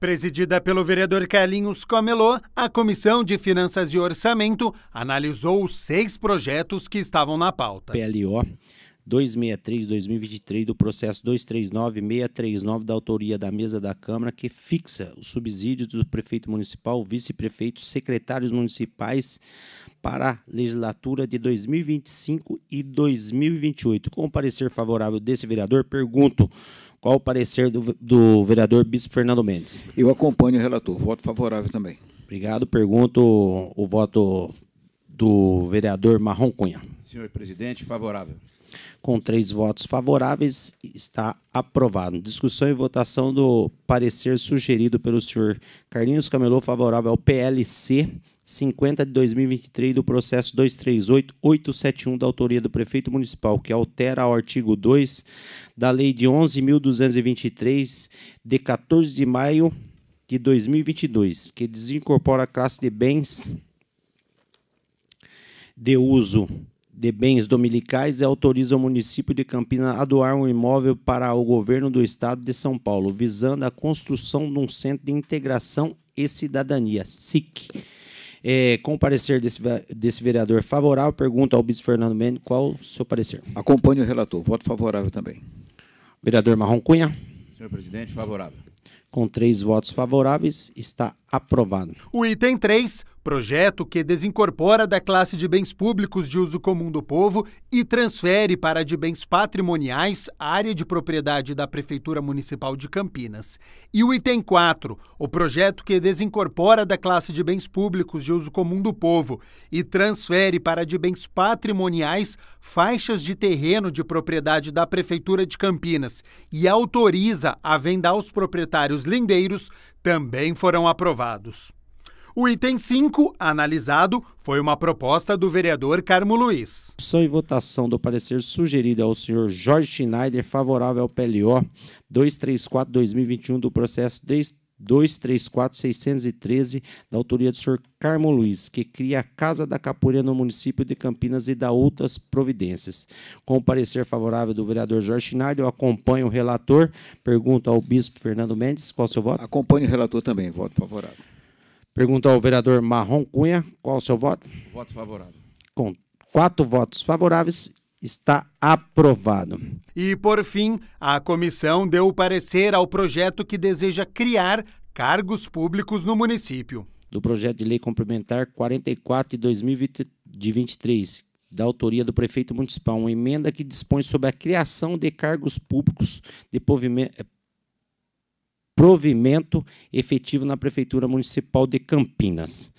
Presidida pelo vereador Carlinhos Comelô, a Comissão de Finanças e Orçamento analisou os seis projetos que estavam na pauta. PLO 263-2023 do processo 239639 da autoria da mesa da Câmara, que fixa os subsídios do prefeito municipal, vice-prefeito, secretários municipais para a legislatura de 2025 e 2028. Com o parecer favorável desse vereador, pergunto qual o parecer do, do vereador Bispo Fernando Mendes. Eu acompanho o relator, voto favorável também. Obrigado. Pergunto o voto do vereador Marrom Cunha. Senhor presidente, favorável. Com três votos favoráveis, está aprovado. Discussão e votação do parecer sugerido pelo senhor Carlinhos Camelô, favorável ao PLC, 50 de 2023 do processo 238-871 da autoria do prefeito municipal, que altera o artigo 2 da lei de 11223 de 14 de maio de 2022, que desincorpora a classe de bens de uso de bens dominicais e autoriza o município de Campinas a doar um imóvel para o governo do estado de São Paulo, visando a construção de um centro de integração e cidadania, SIC é, com o parecer desse, desse vereador favorável, pergunto ao bispo Fernando Mendes qual o seu parecer. Acompanhe o relator. Voto favorável também. Vereador Marron Cunha. Senhor presidente, favorável. Com três votos favoráveis, está aprovado. O item 3, projeto que desincorpora da classe de bens públicos de uso comum do povo e transfere para a de bens patrimoniais a área de propriedade da Prefeitura Municipal de Campinas. E o item 4, o projeto que desincorpora da classe de bens públicos de uso comum do povo e transfere para a de bens patrimoniais faixas de terreno de propriedade da Prefeitura de Campinas e autoriza a venda aos proprietários lindeiros também foram aprovados. O item 5, analisado, foi uma proposta do vereador Carmo Luiz. Discussão e votação do parecer sugerido ao senhor Jorge Schneider, favorável ao PLO 234-2021 do processo 3 234-613, da autoria do Sr. Carmo Luiz, que cria a Casa da Capoeira no município de Campinas e dá outras providências. Com o parecer favorável do vereador Jorge Schneider, eu acompanho o relator, pergunto ao bispo Fernando Mendes, qual o seu voto? Acompanho o relator também, voto favorável. Pergunta ao vereador Marron Cunha, qual o seu voto? Voto favorável. Com quatro votos favoráveis está aprovado. E por fim, a comissão deu parecer ao projeto que deseja criar cargos públicos no município. Do projeto de lei complementar 44 de 2023, da autoria do prefeito municipal, uma emenda que dispõe sobre a criação de cargos públicos de eh, provimento efetivo na prefeitura municipal de Campinas.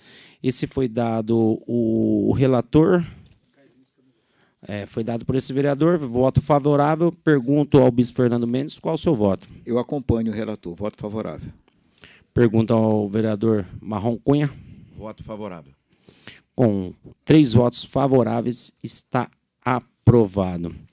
Esse foi dado o relator é, foi dado por esse vereador, voto favorável. Pergunto ao bispo Fernando Mendes qual o seu voto. Eu acompanho o relator, voto favorável. Pergunta ao vereador Marrom Cunha. Voto favorável. Com três votos favoráveis, está aprovado.